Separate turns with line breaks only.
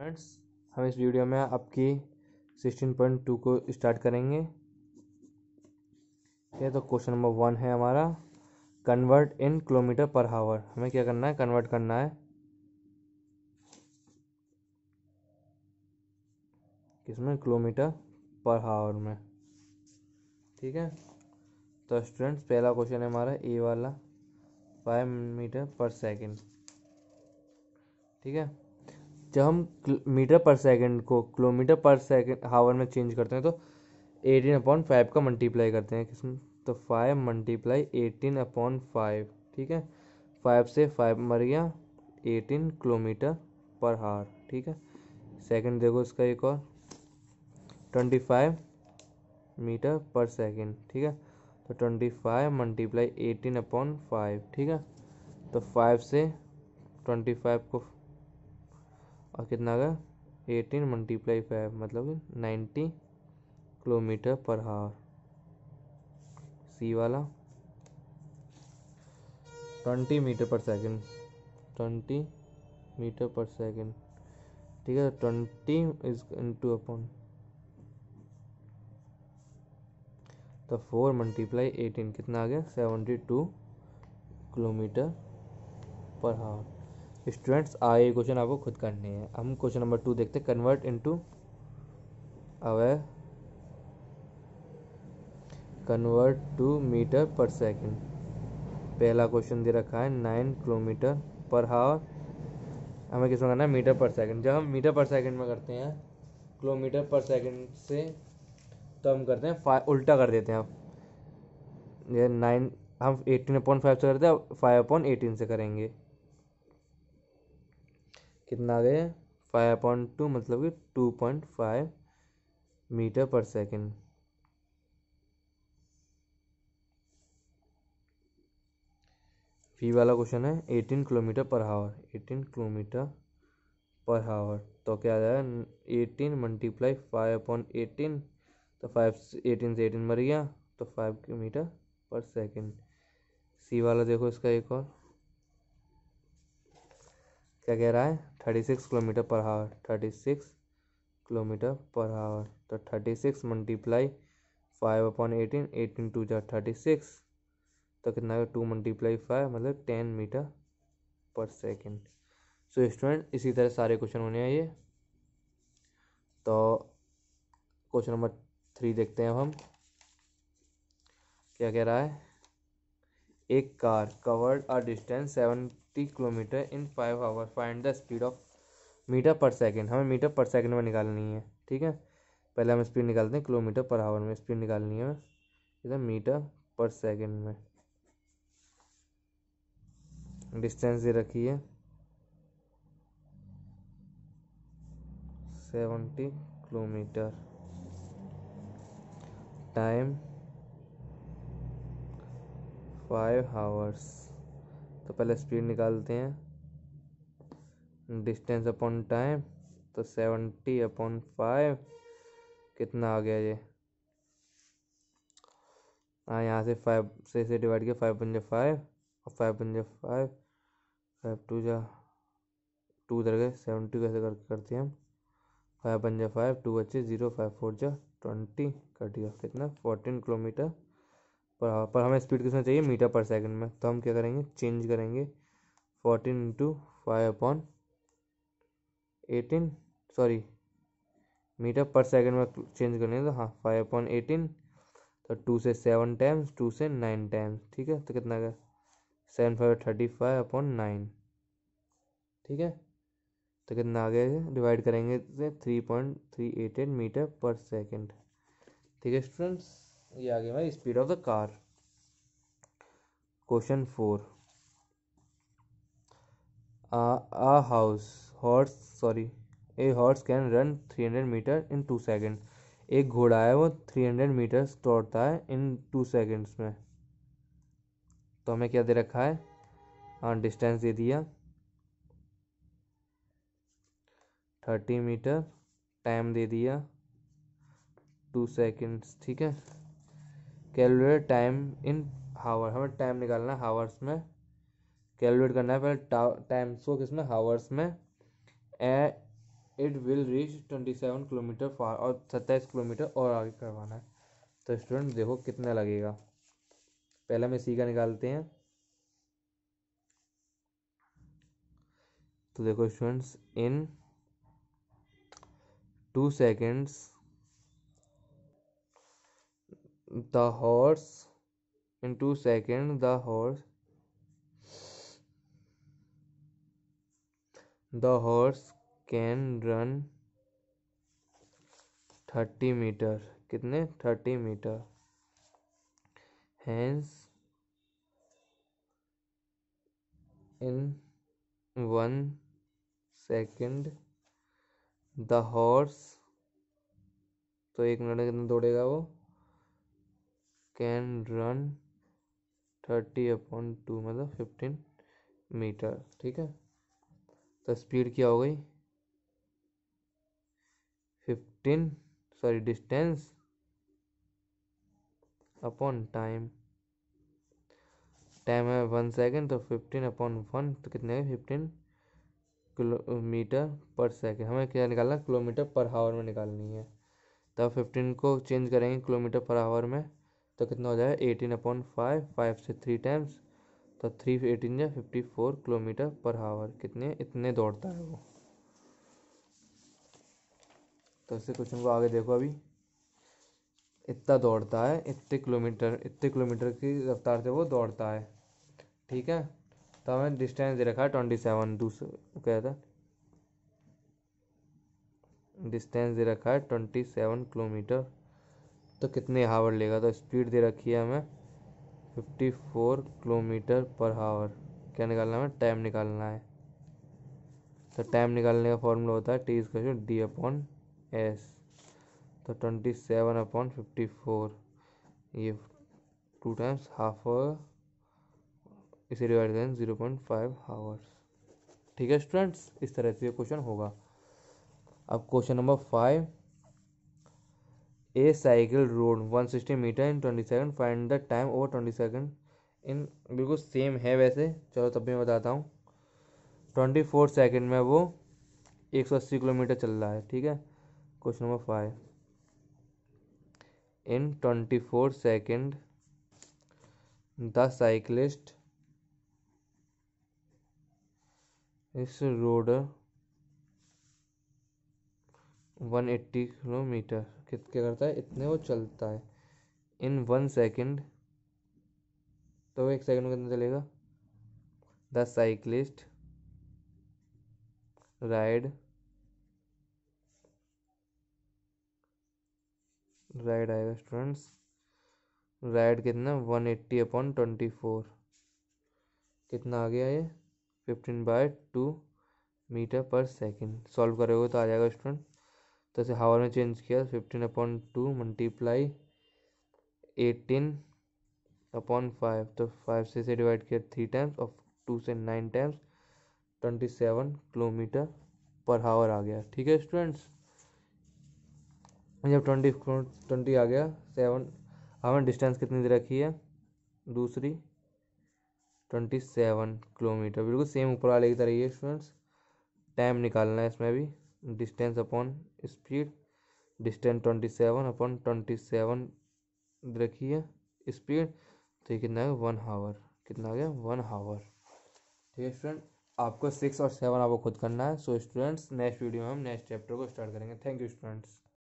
friends हम इस video में आपकी 16.2 को स्टार्ट करेंगे ये तो क्वेश्चन नंबर वन है हमारा कन्वर्ट इन किलोमीटर पर हावर हमें क्या करना है कन्वर्ट करना है किसमें किलोमीटर पर हावर में ठीक है तो स्टूडेंट्स पहला क्वेश्चन है हमारा ए वाला फाइव मीटर पर सेकंड ठीक है जब हम मीटर पर सेकंड को किलोमीटर पर सेकंड हावर में चेंज करते हैं तो एटीन अपॉन फाइव का मल्टीप्लाई करते हैं किसमें तो five multiply eighteen upon five ठीक है फाइव से फाइव मर गया एटीन किलोमीटर पर हार ठीक है सेकंड देखो इसका एक और twenty five metre per second ठीक है तो twenty five multiply eighteen upon five ठीक है तो फाइव से ट्वेंटी फाइव को और मतलब तो कितना आ गया एटीन मल्टीप्लाई फाइव मतलब ninety kilometre per hour C वाला twenty metre per second twenty metre per second ठीक है ट्वेंटी इज इंटू अपॉन तो फोर मल्टीप्लाई एटीन कितना आ गया सेवेंटी टू किलोमीटर पर हावर स्टूडेंट्स आए क्वेश्चन आपको खुद करनी है हम क्वेश्चन नंबर टू देखते हैं convert into away convert to metre per second पहला क्वेश्चन दे रखा है नाइन किलोमीटर पर हावर हमें किस में करना है मीटर पर सेकंड जब हम मीटर पर सेकंड में करते हैं किलोमीटर पर सेकंड से तो हम करते हैं फाइव उल्टा कर देते हैं आप नाइन हम एटीन अपॉइंट फाइव से करते हैं फाइव अपॉइंट एटीन से करेंगे कितना आ गया फाइव पॉइंट टू मतलब कि two point five metre per second फी वाला क्वेश्चन है एटीन किलोमीटर पर हावर एटीन किलोमीटर पर हावर तो क्या आ जाएगा eighteen multiply five upon eighteen तो फाइव एटीन से एटीन मर गया तो five kilometre per second C वाला देखो इसका एक और क्या कह रहा है thirty six kilometre per hour thirty six kilometre per hour तो thirty six multiply five upon eighteen eighteen two जो थर्टी सिक्स तो कितना है टू मल्टीप्लाई फाइव मतलब ten metre per second so student इसी तरह सारे क्वेश्चन होने हैं ये तो क्वेश्चन नंबर थ्री देखते हैं अब हम क्या कह रहा है एक car covered a distance seven kilometre in five hour find the speed of metre per second हमें मीटर पर सेकेंड में निकालनी है ठीक है पहले हम स्पीड निकालते हैं किलोमीटर पर आवर में स्पीड निकालनी है इधर मीटर पर सेकेंड में डिस्टेंस दे रखी है seventy kilometre time five hours तो पहले स्पीड निकालते हैं डिस्टेंस अपॉन टाइम तो सेवेंटी अपॉन फाइव कितना आ गया ये हाँ यहाँ से फाइव से से डिवाइड किया फाइव पंजे फाइव और फाइव पंजे फाइव फाइव टू जा टू उधर गए सेवेंटी कैसे करके करते हैं हम फाइव पंजे फाइव टू बच्चे ज़ीरो फाइव फोर जा ट्वेंटी कट गया कितना फोर्टीन किलोमीटर पर हाँ, पर हमें स्पीड कितना चाहिए मीटर पर सेकंड में तो हम क्या करेंगे चेंज करेंगे fourteen into five upon eighteen sorry metre per second में चेंज करेंगे तो हाँ फाइव अपॉन एटीन तो टू से सेवन टाइम्स टू से नाइन टाइम्स ठीक है तो कितना का seven five thirty five upon nine ठीक है तो कितना आ गया डिवाइड करेंगे three point three eight eight metre per second ठीक है स्टूडेंट्स ये आ गया भाई speed of the car question four uh house horse sorry a horse can run three hundred metre in two second एक घोड़ा है वो थ्री हंड्रेड मीटर दौड़ता है इन टू सेकेंड्स में तो हमें क्या दे रखा है हाँ डिस्टेंस दे दिया थर्टी मीटर टाइम दे दिया टू सेकेंड्स ठीक है कैलकुलेट टाइम इन हावर हमें टाइम निकालना है हावर्स में कैलकुलेट करना है पहले टाइम को किसमें हावर्स में a it will reach twenty seven kilometre far और सत्ताईस किलोमीटर और आगे करवाना है तो स्टूडेंट देखो कितना लगेगा पहले हम इसी का निकालते हैं तो देखो students in two seconds the horse in two second the horse the horse can run thirty metre कितने thirty metre hence in one second the horse तो एक मिनट में कितना दौड़ेगा वो can run thirty upon two मतलब fifteen metre ठीक है तो स्पीड क्या हो गई fifteen sorry distance upon time time है वन सेकेंड तो फिफ्टीन अपॉन वन तो कितने फिफ्टीन किलोमीटर पर सेकेंड हमें क्या निकालना किलोमीटर पर हावर में निकालनी है तब फिफ्टीन को चेंज करेंगे किलोमीटर पर आवर में तो कितना हो जाएगा एटीन अपॉन फाइव फाइव से थ्री टाइम्स तो थ्री एटीन या fifty four kilometre per hour कितने इतने दौड़ता है वो तो इससे क्वेश्चन को आगे देखो अभी इतना दौड़ता है इतने किलोमीटर इतने किलोमीटर की रफ्तार से वो दौड़ता है ठीक है तो हमें डिस्टेंस दे रखा है ट्वेंटी सेवन दूसरा क्या था डिस्टेंस दे रखा है ट्वेंटी सेवन किलोमीटर तो कितने हावर लेगा तो स्पीड दे रखी है हमें 54 किलोमीटर पर हावर क्या निकालना है टाइम निकालना है तो टाइम निकालने का फॉर्मूला होता है टी इसका डी अपॉन एस तो twenty seven upon fifty four ये टू टाइम्स हाफ आवर इसे डिवाइड करें जीरो पॉइंट फाइव हावर्स ठीक है स्टूडेंट्स इस तरह से ये क्वेश्चन होगा अब question number five a cycle rode one sixty metre in twenty second find the time over twenty second in बिल्कुल सेम है वैसे चलो तब भी मैं बताता हूँ ट्वेंटी फोर सेकेंड में वो एक सौ अस्सी किलोमीटर चल रहा है ठीक है question number five in twenty four second the cyclist is rode one eighty kilometre कित क्या करता है इतने वो चलता है इन वन सेकेंड तो एक सेकेंड में कितना चलेगा द साइकिलिस्ट राइड राइड आएगा स्टूडेंट्स राइड कितना one eighty upon twenty four कितना आ गया ये fifteen by two metre per second solve करोगे तो आ जाएगा स्टूडेंट तो इसे हावर में चेंज किया fifteen upon two multiply eighteen upon five तो फाइव से इसे डिवाइड किया थ्री टाइम्स और टू से nine times twenty seven kilometre per hour आ गया ठीक है स्टूडेंट्स जब ट्वेंटी ट्वेंटी आ गया सेवन हमने डिस्टेंस कितनी दे रखी है दूसरी ट्वेंटी सेवन किलोमीटर बिल्कुल सेम ऊपर वाले की तरह ही है स्टूडेंट्स टाइम निकालना है इसमें भी distance upon speed distance twenty seven upon twenty seven रखिए स्पीड तो ये कितना है वन हावर कितना आ गया वन हावर ठीक है स्टूडेंट आपको सिक्स और सेवन आपको खुद करना है सो स्टूडेंट्स नेक्स्ट वीडियो में हम नेक्स्ट चैप्टर को स्टार्ट करेंगे थैंक यू स्टूडेंट्स